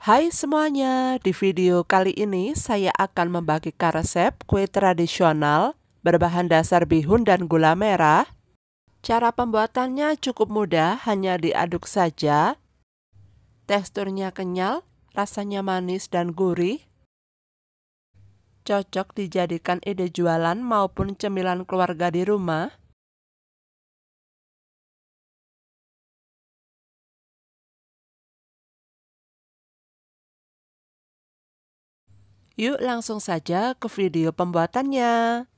Hai semuanya, di video kali ini saya akan membagikan resep kue tradisional berbahan dasar bihun dan gula merah. Cara pembuatannya cukup mudah, hanya diaduk saja. Teksturnya kenyal, rasanya manis dan gurih. Cocok dijadikan ide jualan maupun cemilan keluarga di rumah. Yuk langsung saja ke video pembuatannya.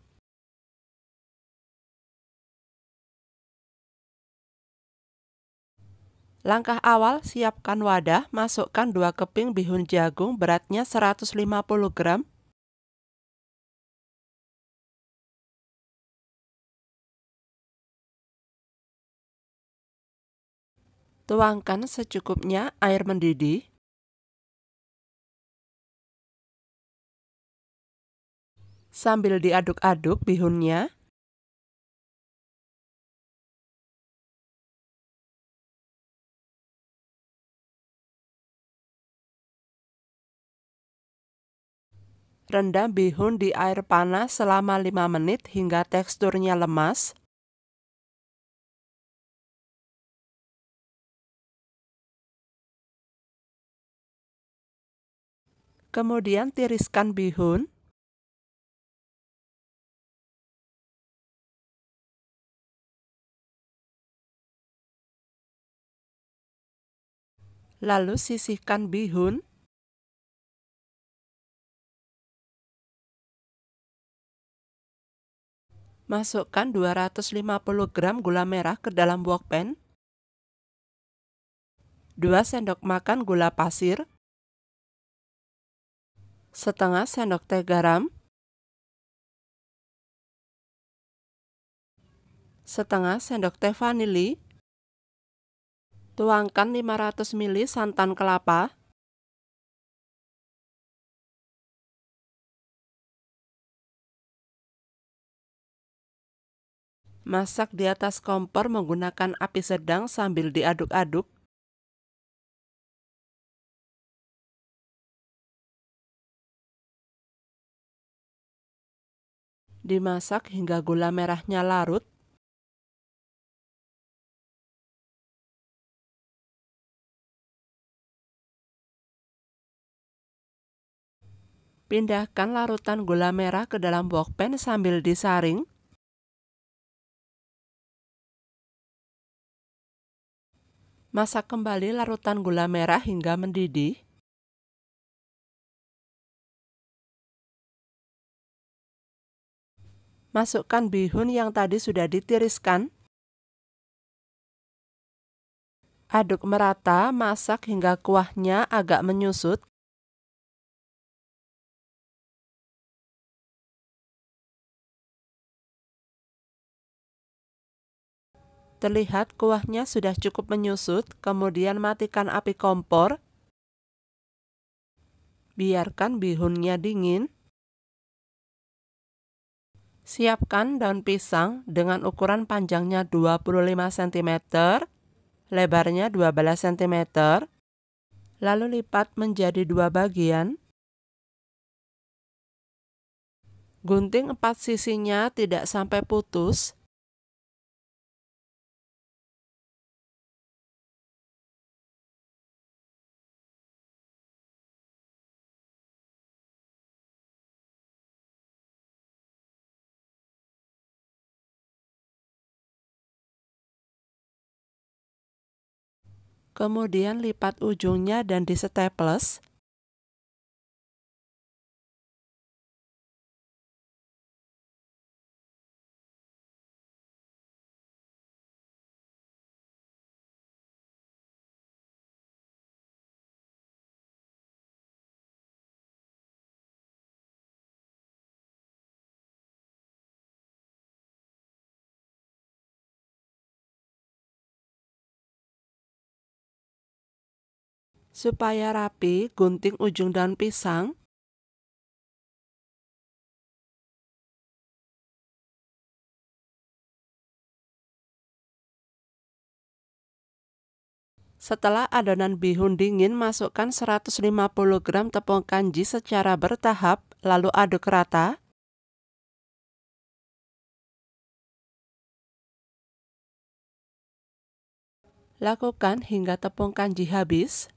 Langkah awal, siapkan wadah, masukkan 2 keping bihun jagung beratnya 150 gram. Tuangkan secukupnya air mendidih. sambil diaduk-aduk bihunnya. Rendam bihun di air panas selama 5 menit hingga teksturnya lemas. Kemudian tiriskan bihun. Lalu sisihkan bihun Masukkan 250 gram gula merah ke dalam wok pan. 2 sendok makan gula pasir, setengah sendok teh garam, setengah sendok teh vanili, Tuangkan 500 ml santan kelapa. Masak di atas kompor menggunakan api sedang sambil diaduk-aduk. Dimasak hingga gula merahnya larut. Pindahkan larutan gula merah ke dalam wok pan sambil disaring. Masak kembali larutan gula merah hingga mendidih. Masukkan bihun yang tadi sudah ditiriskan. Aduk merata, masak hingga kuahnya agak menyusut. Terlihat kuahnya sudah cukup menyusut, kemudian matikan api kompor. Biarkan bihunnya dingin. Siapkan daun pisang dengan ukuran panjangnya 25 cm, lebarnya 12 cm, lalu lipat menjadi dua bagian. Gunting empat sisinya tidak sampai putus, kemudian lipat ujungnya dan di staples Supaya rapi, gunting ujung daun pisang. Setelah adonan bihun dingin, masukkan 150 gram tepung kanji secara bertahap, lalu aduk rata. Lakukan hingga tepung kanji habis.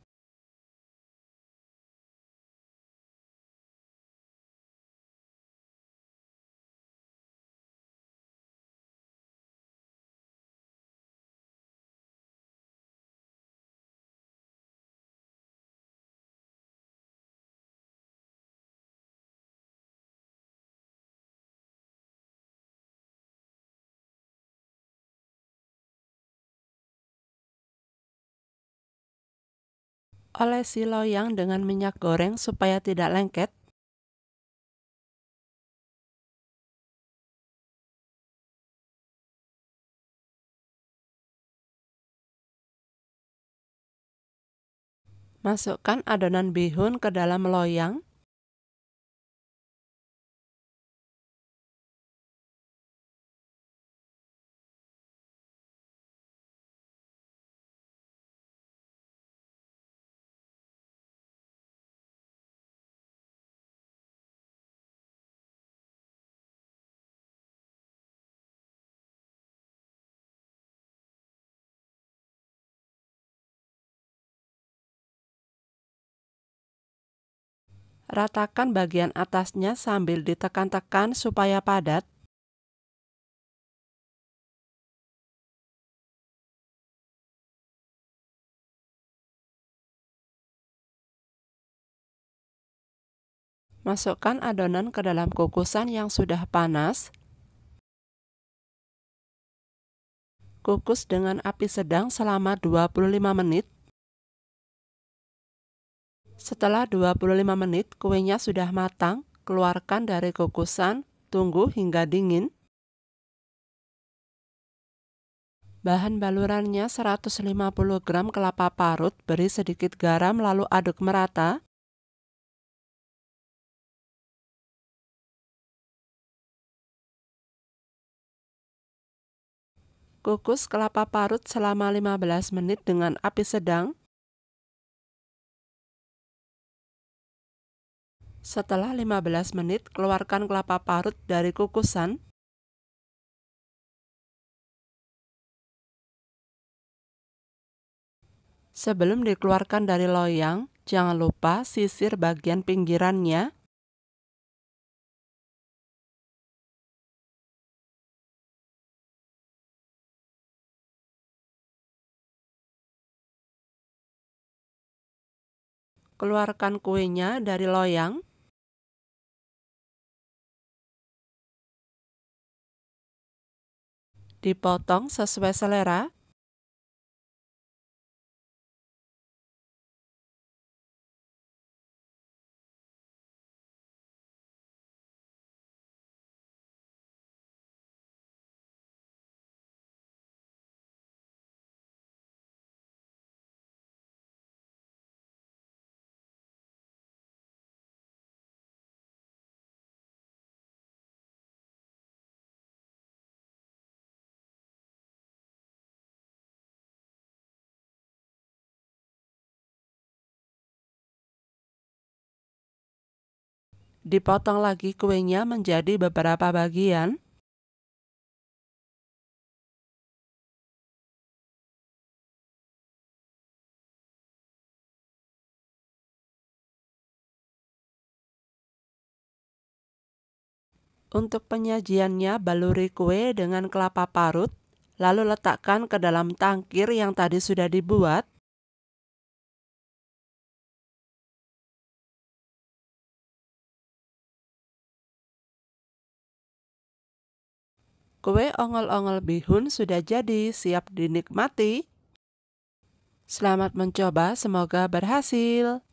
olesi loyang dengan minyak goreng supaya tidak lengket. Masukkan adonan bihun ke dalam loyang. Ratakan bagian atasnya sambil ditekan-tekan supaya padat. Masukkan adonan ke dalam kukusan yang sudah panas. Kukus dengan api sedang selama 25 menit. Setelah 25 menit kuenya sudah matang, keluarkan dari kukusan, tunggu hingga dingin. Bahan balurannya 150 gram kelapa parut, beri sedikit garam lalu aduk merata. Kukus kelapa parut selama 15 menit dengan api sedang. Setelah 15 menit, keluarkan kelapa parut dari kukusan. Sebelum dikeluarkan dari loyang, jangan lupa sisir bagian pinggirannya. Keluarkan kuenya dari loyang. dipotong sesuai selera Dipotong lagi kuenya menjadi beberapa bagian. Untuk penyajiannya, baluri kue dengan kelapa parut, lalu letakkan ke dalam tangkir yang tadi sudah dibuat. Kue ongol-ongol bihun sudah jadi, siap dinikmati. Selamat mencoba, semoga berhasil.